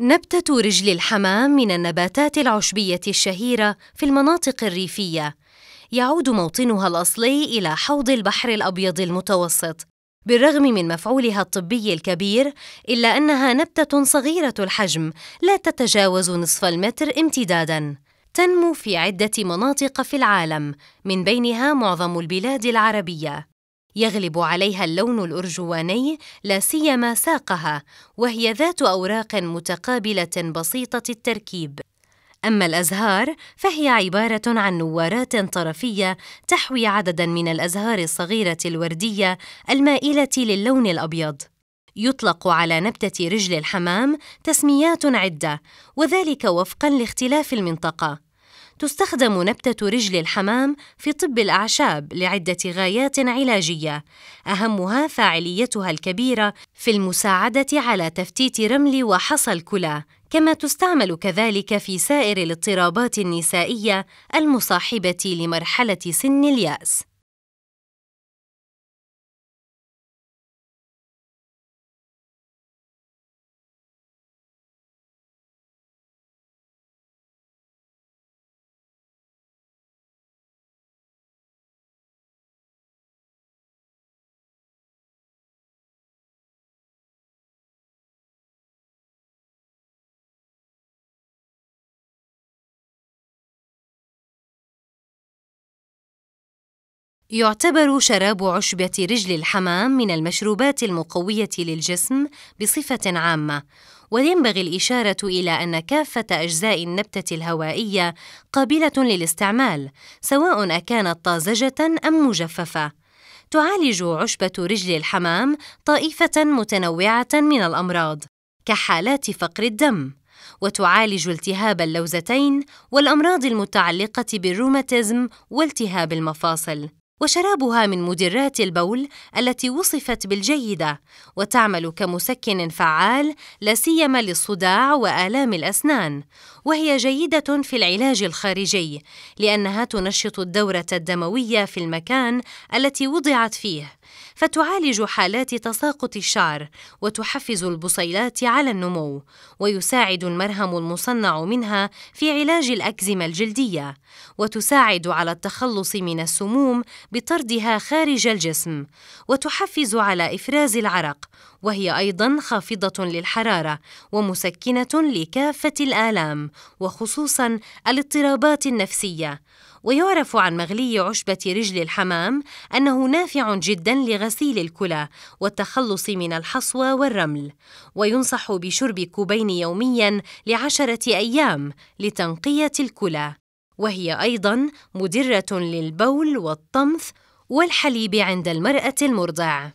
نبتة رجل الحمام من النباتات العشبية الشهيرة في المناطق الريفية، يعود موطنها الأصلي إلى حوض البحر الأبيض المتوسط، بالرغم من مفعولها الطبي الكبير، إلا أنها نبتة صغيرة الحجم لا تتجاوز نصف المتر امتدادًا. تنمو في عدة مناطق في العالم، من بينها معظم البلاد العربية. يغلب عليها اللون الأرجواني لا سيما ساقها وهي ذات أوراق متقابلة بسيطة التركيب أما الأزهار فهي عبارة عن نوارات طرفية تحوي عدداً من الأزهار الصغيرة الوردية المائلة للون الأبيض. يطلق على نبتة رجل الحمام تسميات عدة وذلك وفقاً لاختلاف المنطقة. تستخدم نبتة رجل الحمام في طب الأعشاب لعدة غايات علاجية، أهمها فاعليتها الكبيرة في المساعدة على تفتيت رمل وحصى الكلى، كما تستعمل كذلك في سائر الاضطرابات النسائية المصاحبة لمرحلة سن اليأس. يعتبر شراب عشبة رجل الحمام من المشروبات المقوية للجسم بصفة عامة، وينبغي الإشارة إلى أن كافة أجزاء النبتة الهوائية قابلة للاستعمال، سواء أكانت طازجة أم مجففة. تعالج عشبة رجل الحمام طائفة متنوعة من الأمراض، كحالات فقر الدم. وتعالج التهاب اللوزتين والامراض المتعلقه بالروماتيزم والتهاب المفاصل وشرابها من مدرات البول التي وصفت بالجيدة وتعمل كمسكن فعال لا سيما للصداع وآلام الأسنان، وهي جيدة في العلاج الخارجي لأنها تنشط الدورة الدموية في المكان التي وضعت فيه. فتعالج حالات تساقط الشعر وتحفز البصيلات على النمو ويساعد المرهم المصنع منها في علاج الأكزيما الجلدية وتساعد على التخلص من السموم بطردها خارج الجسم وتحفز على إفراز العرق وهي أيضا خافضة للحرارة ومسكنة لكافة الآلام وخصوصا الاضطرابات النفسية ويعرف عن مغلي عشبة رجل الحمام أنه نافع جدا لغسيل الكلى والتخلص من الحصوى والرمل، وينصح بشرب كوبين يوميا لعشرة أيام لتنقية الكلى، وهي أيضا مدرة للبول والطمث والحليب عند المرأة المرضع.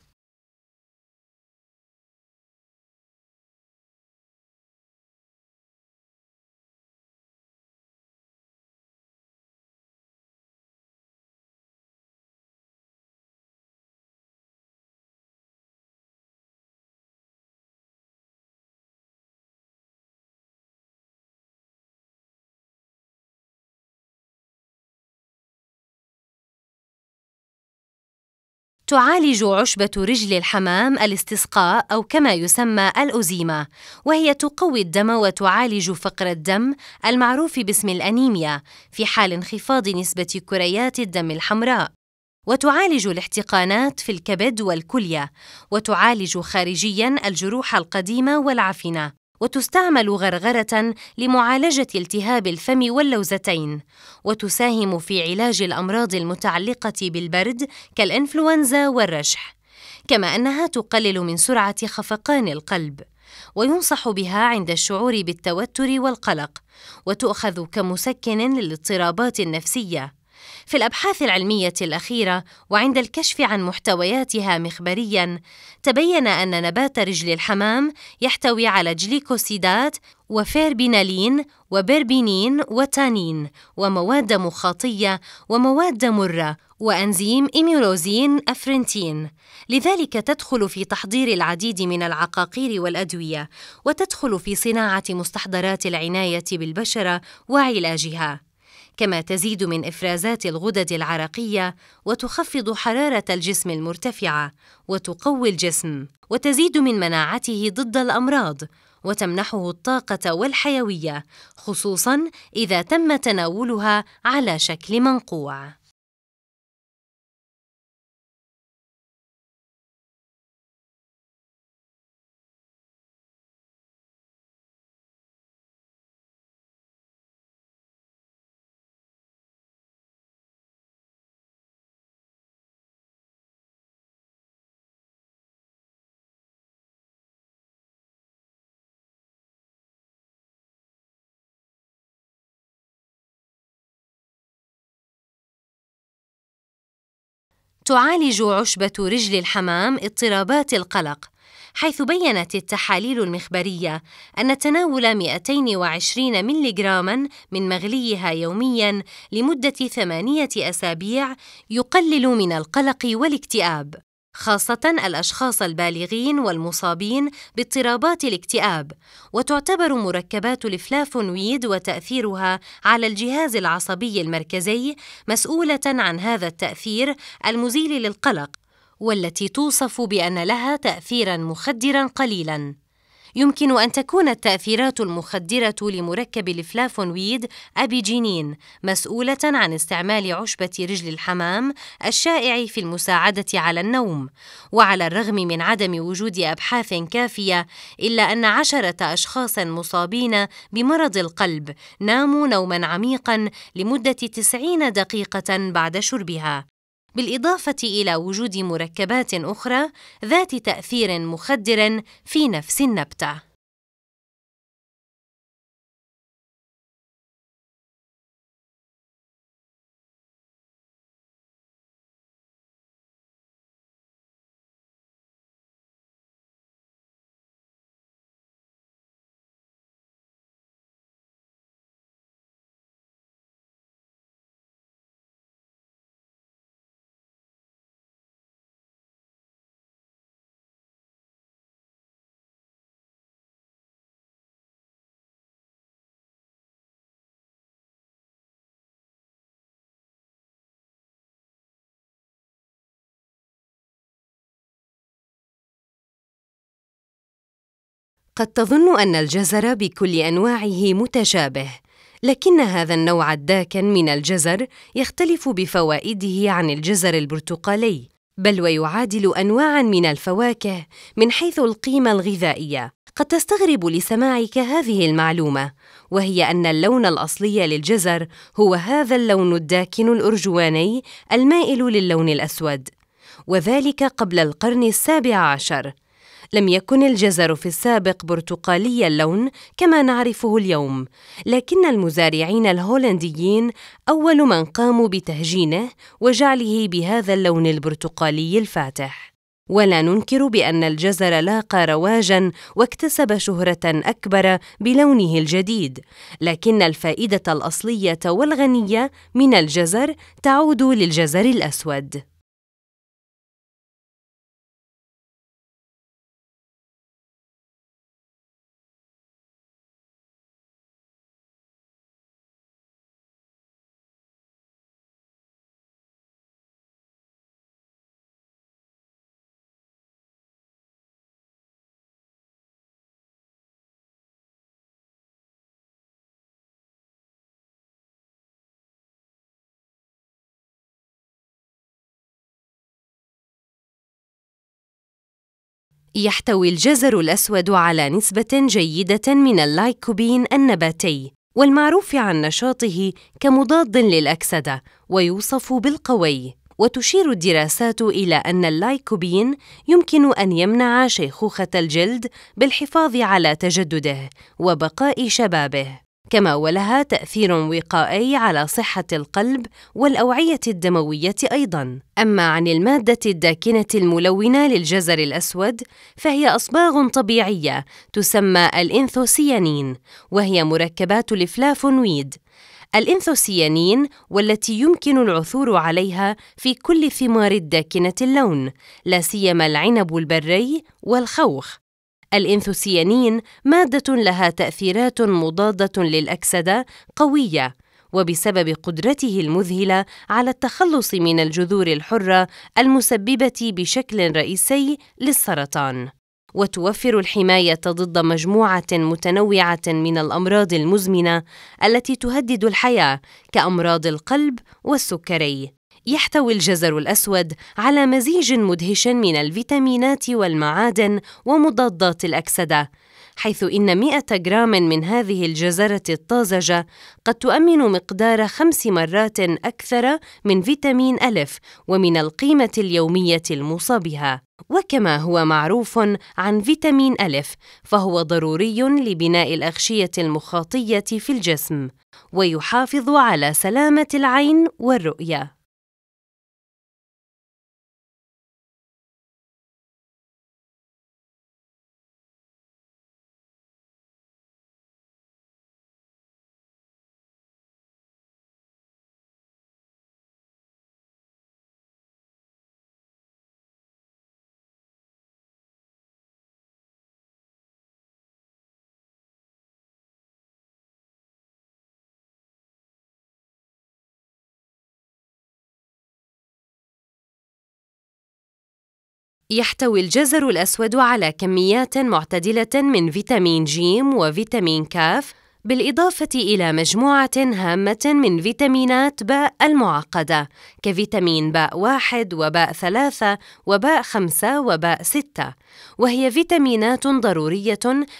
تعالج عشبة رجل الحمام الاستسقاء أو كما يسمى الأوزيما، وهي تقوي الدم وتعالج فقر الدم المعروف باسم الأنيميا في حال انخفاض نسبة كريات الدم الحمراء. وتعالج الاحتقانات في الكبد والكليه وتعالج خارجيا الجروح القديمه والعفنه وتستعمل غرغرة لمعالجة التهاب الفم واللوزتين، وتساهم في علاج الأمراض المتعلقة بالبرد كالإنفلونزا والرشح، كما أنها تقلل من سرعة خفقان القلب، وينصح بها عند الشعور بالتوتر والقلق، وتؤخذ كمسكن للاضطرابات النفسية. في الابحاث العلميه الاخيره وعند الكشف عن محتوياتها مخبريا تبين ان نبات رجل الحمام يحتوي على جليكوسيدات وفيربينالين وبربينين وتانين ومواد مخاطيه ومواد مره وأنزيم إيميروزين أفرنتين لذلك تدخل في تحضير العديد من العقاقير والأدوية وتدخل في صناعة مستحضرات العناية بالبشرة وعلاجها كما تزيد من افرازات الغدد العرقيه وتخفض حراره الجسم المرتفعه وتقوي الجسم وتزيد من مناعته ضد الامراض وتمنحه الطاقه والحيويه خصوصا اذا تم تناولها على شكل منقوع تعالج عشبة رجل الحمام اضطرابات القلق، حيث بيّنت التحاليل المخبرية أن تناول 220 ملغراما من مغليها يومياً لمدة ثمانية أسابيع يقلل من القلق والاكتئاب. خاصة الأشخاص البالغين والمصابين باضطرابات الاكتئاب، وتعتبر مركبات الفلافونويد وتأثيرها على الجهاز العصبي المركزي مسؤولة عن هذا التأثير المزيل للقلق، والتي توصف بأن لها تأثيرًا مخدرًا قليلًا. يمكن أن تكون التأثيرات المخدرة لمركب الفلافونويد أبيجينين مسؤولة عن استعمال عشبة رجل الحمام الشائع في المساعدة على النوم، وعلى الرغم من عدم وجود أبحاث كافية، إلا أن عشرة أشخاص مصابين بمرض القلب ناموا نوما عميقا لمدة تسعين دقيقة بعد شربها. بالإضافة إلى وجود مركبات أخرى ذات تأثير مخدر في نفس النبتة قد تظن أن الجزر بكل أنواعه متشابه، لكن هذا النوع الداكن من الجزر يختلف بفوائده عن الجزر البرتقالي، بل ويعادل أنواعًا من الفواكه من حيث القيمة الغذائية. قد تستغرب لسماعك هذه المعلومة، وهي أن اللون الأصلي للجزر هو هذا اللون الداكن الأرجواني المائل للون الأسود، وذلك قبل القرن السابع عشر. لم يكن الجزر في السابق برتقالي اللون كما نعرفه اليوم لكن المزارعين الهولنديين اول من قاموا بتهجينه وجعله بهذا اللون البرتقالي الفاتح ولا ننكر بان الجزر لاقى رواجا واكتسب شهره اكبر بلونه الجديد لكن الفائده الاصليه والغنيه من الجزر تعود للجزر الاسود يحتوي الجزر الأسود على نسبة جيدة من اللايكوبين النباتي والمعروف عن نشاطه كمضاد للأكسدة ويوصف بالقوي وتشير الدراسات إلى أن اللايكوبين يمكن أن يمنع شيخوخة الجلد بالحفاظ على تجدده وبقاء شبابه كما ولها تأثير وقائي على صحة القلب والأوعية الدموية أيضاً. أما عن المادة الداكنة الملونة للجزر الأسود فهي أصباغ طبيعية تسمى الإنثوسيانين وهي مركبات الفلافونويد الإنثوسيانين والتي يمكن العثور عليها في كل ثمار الداكنة اللون لا سيما العنب البري والخوخ الإنثوسيانين مادة لها تأثيرات مضادة للأكسدة قوية، وبسبب قدرته المذهلة على التخلص من الجذور الحرة المسببة بشكل رئيسي للسرطان. وتوفر الحماية ضد مجموعة متنوعة من الأمراض المزمنة التي تهدد الحياة كأمراض القلب والسكري. يحتوي الجزر الأسود على مزيج مدهش من الفيتامينات والمعادن ومضادات الأكسدة حيث إن 100 جرام من هذه الجزرة الطازجة قد تؤمن مقدار خمس مرات أكثر من فيتامين ألف ومن القيمة اليومية الموصى بها وكما هو معروف عن فيتامين ألف فهو ضروري لبناء الأغشية المخاطية في الجسم ويحافظ على سلامة العين والرؤية يحتوي الجزر الأسود على كميات معتدلة من فيتامين ج وفيتامين كاف بالإضافة إلى مجموعة هامة من فيتامينات باء المعقدة كفيتامين باء واحد وباء ثلاثة وباء خمسة وباء ستة وهي فيتامينات ضرورية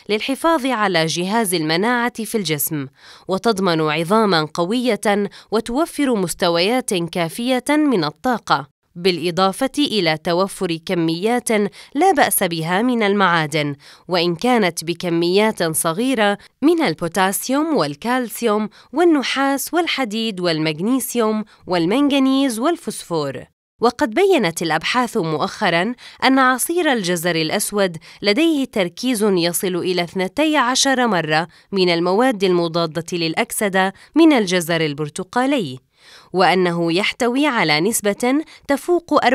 للحفاظ على جهاز المناعة في الجسم وتضمن عظاما قوية وتوفر مستويات كافية من الطاقة بالإضافة إلى توفر كميات لا بأس بها من المعادن وإن كانت بكميات صغيرة من البوتاسيوم والكالسيوم والنحاس والحديد والمغنيسيوم والمنغنيز والفوسفور وقد بينت الابحاث مؤخرا ان عصير الجزر الاسود لديه تركيز يصل الى 12 مره من المواد المضاده للاكسده من الجزر البرتقالي وأنه يحتوي على نسبة تفوق 40%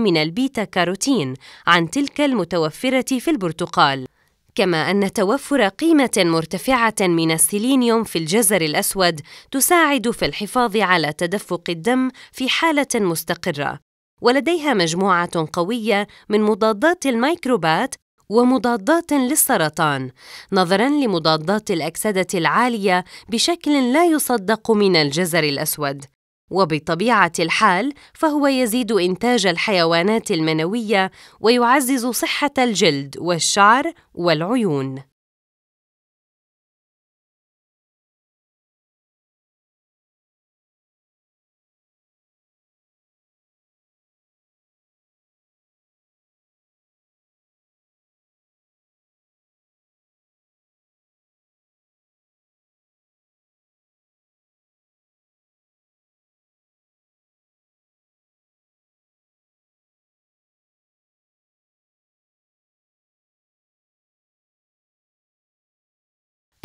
من البيتا كاروتين عن تلك المتوفرة في البرتقال كما أن توفر قيمة مرتفعة من السيلينيوم في الجزر الأسود تساعد في الحفاظ على تدفق الدم في حالة مستقرة ولديها مجموعة قوية من مضادات الميكروبات ومضادات للسرطان نظرا لمضادات الاكسده العاليه بشكل لا يصدق من الجزر الاسود وبطبيعه الحال فهو يزيد انتاج الحيوانات المنويه ويعزز صحه الجلد والشعر والعيون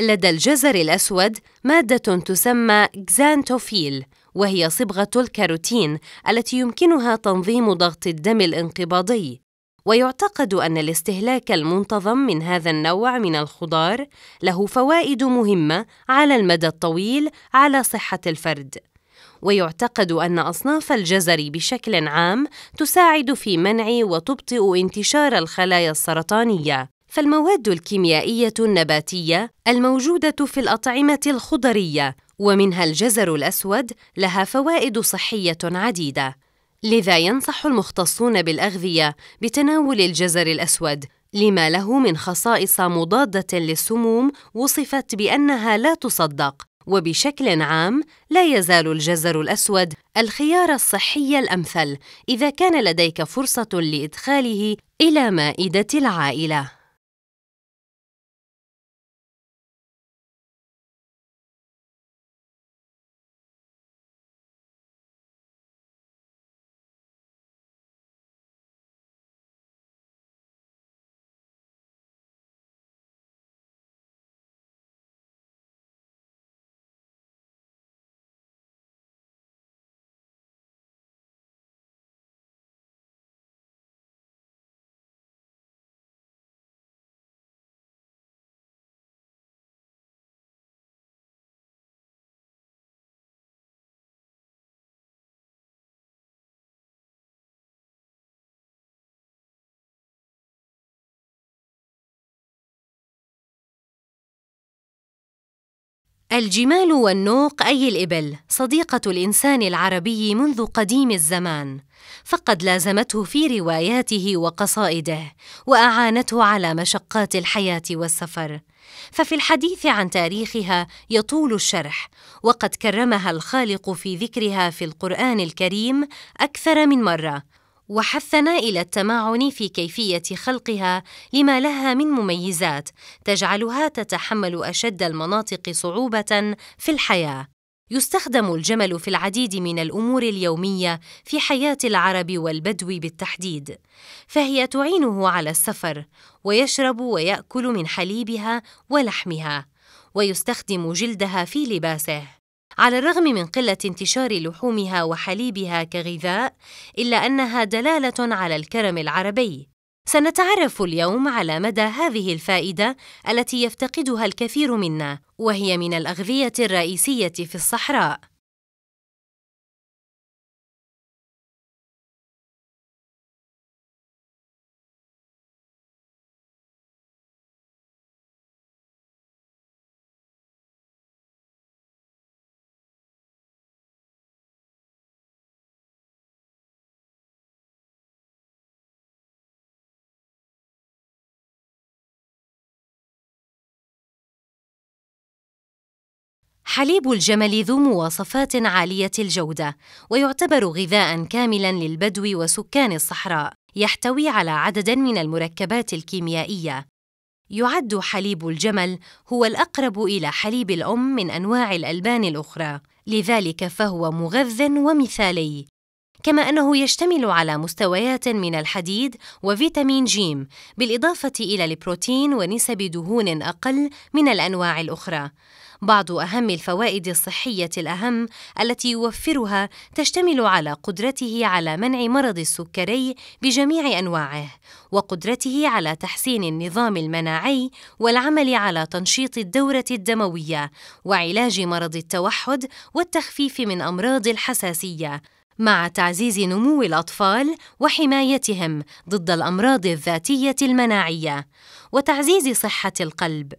لدى الجزر الأسود مادة تسمى كزانتوفيل وهي صبغة الكاروتين التي يمكنها تنظيم ضغط الدم الانقباضي ويعتقد أن الاستهلاك المنتظم من هذا النوع من الخضار له فوائد مهمة على المدى الطويل على صحة الفرد ويعتقد أن أصناف الجزر بشكل عام تساعد في منع وتبطئ انتشار الخلايا السرطانية فالمواد الكيميائية النباتية الموجودة في الأطعمة الخضرية ومنها الجزر الأسود لها فوائد صحية عديدة لذا ينصح المختصون بالأغذية بتناول الجزر الأسود لما له من خصائص مضادة للسموم وصفت بأنها لا تصدق وبشكل عام لا يزال الجزر الأسود الخيار الصحي الأمثل إذا كان لديك فرصة لإدخاله إلى مائدة العائلة الجمال والنوق أي الإبل صديقة الإنسان العربي منذ قديم الزمان، فقد لازمته في رواياته وقصائده، وأعانته على مشقات الحياة والسفر. ففي الحديث عن تاريخها يطول الشرح، وقد كرمها الخالق في ذكرها في القرآن الكريم أكثر من مرة، وحثنا الى التمعن في كيفيه خلقها لما لها من مميزات تجعلها تتحمل اشد المناطق صعوبه في الحياه يستخدم الجمل في العديد من الامور اليوميه في حياه العرب والبدو بالتحديد فهي تعينه على السفر ويشرب وياكل من حليبها ولحمها ويستخدم جلدها في لباسه على الرغم من قلة انتشار لحومها وحليبها كغذاء، إلا أنها دلالة على الكرم العربي. سنتعرف اليوم على مدى هذه الفائدة التي يفتقدها الكثير منا، وهي من الأغذية الرئيسية في الصحراء. حليب الجمل ذو مواصفات عالية الجودة، ويعتبر غذاء كاملا للبدو وسكان الصحراء، يحتوي على عدد من المركبات الكيميائية. يعد حليب الجمل هو الأقرب إلى حليب الأم من أنواع الألبان الأخرى، لذلك فهو مغذٍ ومثالي. كما أنه يشتمل على مستويات من الحديد وفيتامين جيم، بالإضافة إلى البروتين ونسب دهون أقل من الأنواع الأخرى. بعض أهم الفوائد الصحية الأهم التي يوفرها تشتمل على قدرته على منع مرض السكري بجميع أنواعه، وقدرته على تحسين النظام المناعي والعمل على تنشيط الدورة الدموية وعلاج مرض التوحد والتخفيف من أمراض الحساسية. مع تعزيز نمو الأطفال وحمايتهم ضد الأمراض الذاتية المناعية، وتعزيز صحة القلب.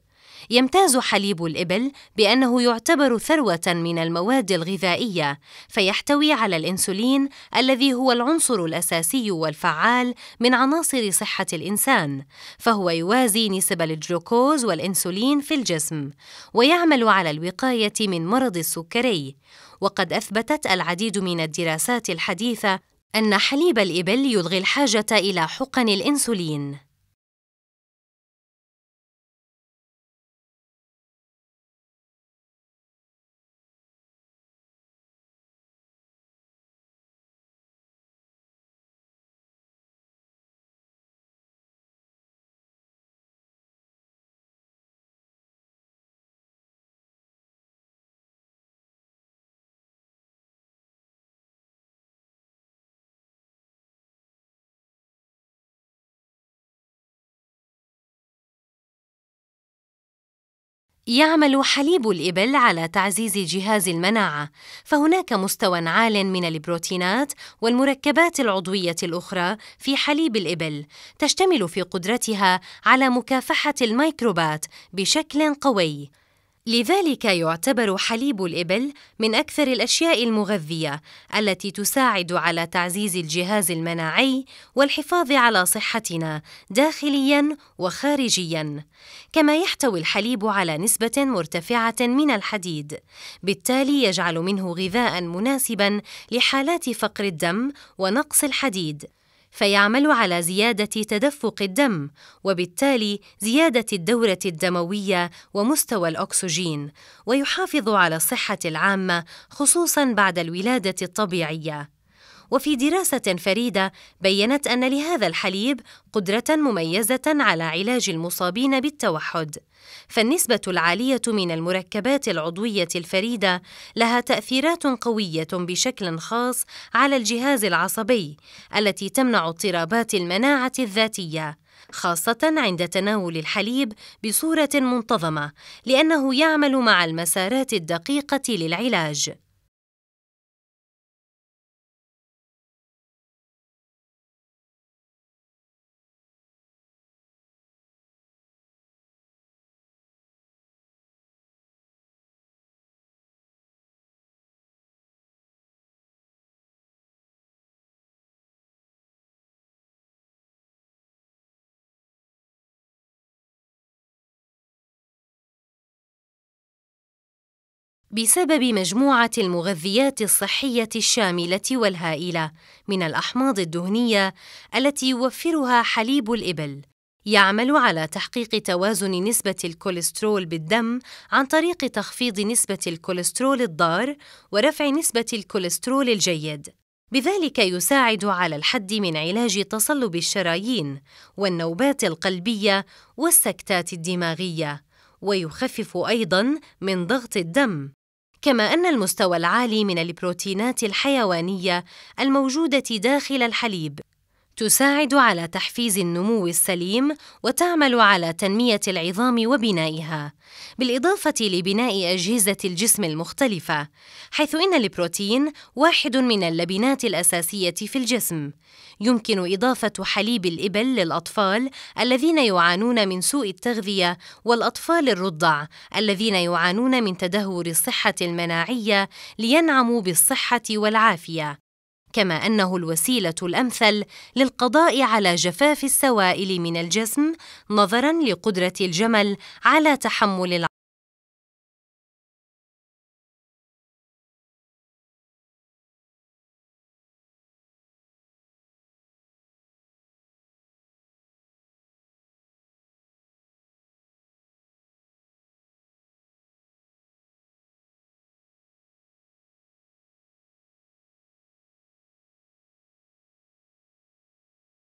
يمتاز حليب الإبل بأنه يعتبر ثروة من المواد الغذائية، فيحتوي على الأنسولين الذي هو العنصر الأساسي والفعال من عناصر صحة الإنسان، فهو يوازي نسب الجلوكوز والأنسولين في الجسم، ويعمل على الوقاية من مرض السكري، وقد أثبتت العديد من الدراسات الحديثة أن حليب الإبل يلغي الحاجة إلى حقن الأنسولين. يعمل حليب الإبل على تعزيز جهاز المناعة، فهناك مستوى عال من البروتينات والمركبات العضوية الأخرى في حليب الإبل، تشتمل في قدرتها على مكافحة الميكروبات بشكل قوي. لذلك يعتبر حليب الإبل من أكثر الأشياء المغذية التي تساعد على تعزيز الجهاز المناعي والحفاظ على صحتنا داخلياً وخارجياً، كما يحتوي الحليب على نسبة مرتفعة من الحديد، بالتالي يجعل منه غذاءً مناسباً لحالات فقر الدم ونقص الحديد. فيعمل على زياده تدفق الدم وبالتالي زياده الدوره الدمويه ومستوى الاكسجين ويحافظ على الصحه العامه خصوصا بعد الولاده الطبيعيه وفي دراسة فريدة بينت أن لهذا الحليب قدرة مميزة على علاج المصابين بالتوحد، فالنسبة العالية من المركبات العضوية الفريدة لها تأثيرات قوية بشكل خاص على الجهاز العصبي التي تمنع اضطرابات المناعة الذاتية. خاصة عند تناول الحليب بصورة منتظمة، لأنه يعمل مع المسارات الدقيقة للعلاج. بسبب مجموعة المغذيات الصحية الشاملة والهائلة من الأحماض الدهنية التي يوفرها حليب الإبل. يعمل على تحقيق توازن نسبة الكوليسترول بالدم عن طريق تخفيض نسبة الكوليسترول الضار ورفع نسبة الكوليسترول الجيد. بذلك يساعد على الحد من علاج تصلب الشرايين والنوبات القلبية والسكتات الدماغية، ويخفف أيضاً من ضغط الدم كما أن المستوى العالي من البروتينات الحيوانية الموجودة داخل الحليب تساعد على تحفيز النمو السليم وتعمل على تنمية العظام وبنائها، بالإضافة لبناء أجهزة الجسم المختلفة، حيث إن البروتين واحد من اللبنات الأساسية في الجسم. يمكن إضافة حليب الإبل للأطفال الذين يعانون من سوء التغذية والأطفال الرضع الذين يعانون من تدهور الصحة المناعية لينعموا بالصحة والعافية. كما انه الوسيله الامثل للقضاء على جفاف السوائل من الجسم نظرا لقدره الجمل على تحمل الع...